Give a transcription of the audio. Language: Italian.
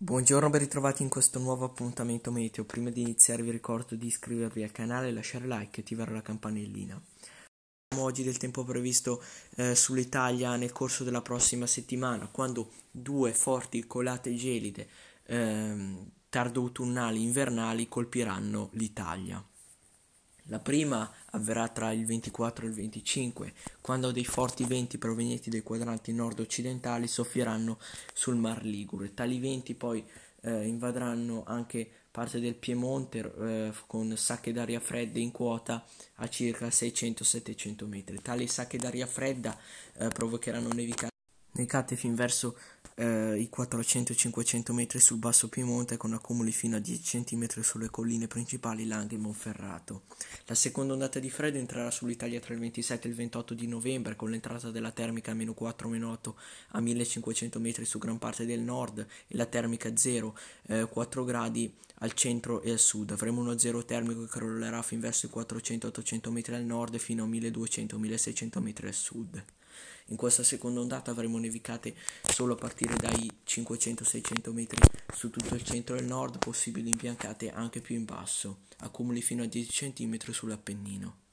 Buongiorno, ben ritrovati in questo nuovo appuntamento meteo. Prima di iniziare vi ricordo di iscrivervi al canale, lasciare like e attivare la campanellina. Oggi del tempo previsto eh, sull'Italia nel corso della prossima settimana, quando due forti colate gelide eh, tardo-autunnali invernali colpiranno l'Italia. La prima avverrà tra il 24 e il 25, quando dei forti venti provenienti dai quadranti nord-occidentali soffieranno sul Mar Ligure. Tali venti poi eh, invaderanno anche parte del Piemonte eh, con sacche d'aria fredda in quota a circa 600-700 metri. Tali sacche d'aria fredda eh, provocheranno nevicate fin verso eh, i 400-500 metri sul basso Piemonte con accumuli fino a 10 cm sulle colline principali Langhe e Monferrato. La seconda ondata di freddo entrerà sull'Italia tra il 27 e il 28 di novembre con l'entrata della termica meno 4-8 a 1500 metri su gran parte del nord e la termica 0, eh, 4 gradi al centro e al sud. Avremo uno zero termico che crollerà fin verso i 400-800 metri al nord fino a 1200-1600 metri al sud. In questa seconda ondata avremo nevicate solo a partire dai 500-600 metri su tutto il centro e il nord, possibili imbiancate anche più in basso, accumuli fino a 10 cm sull'Appennino.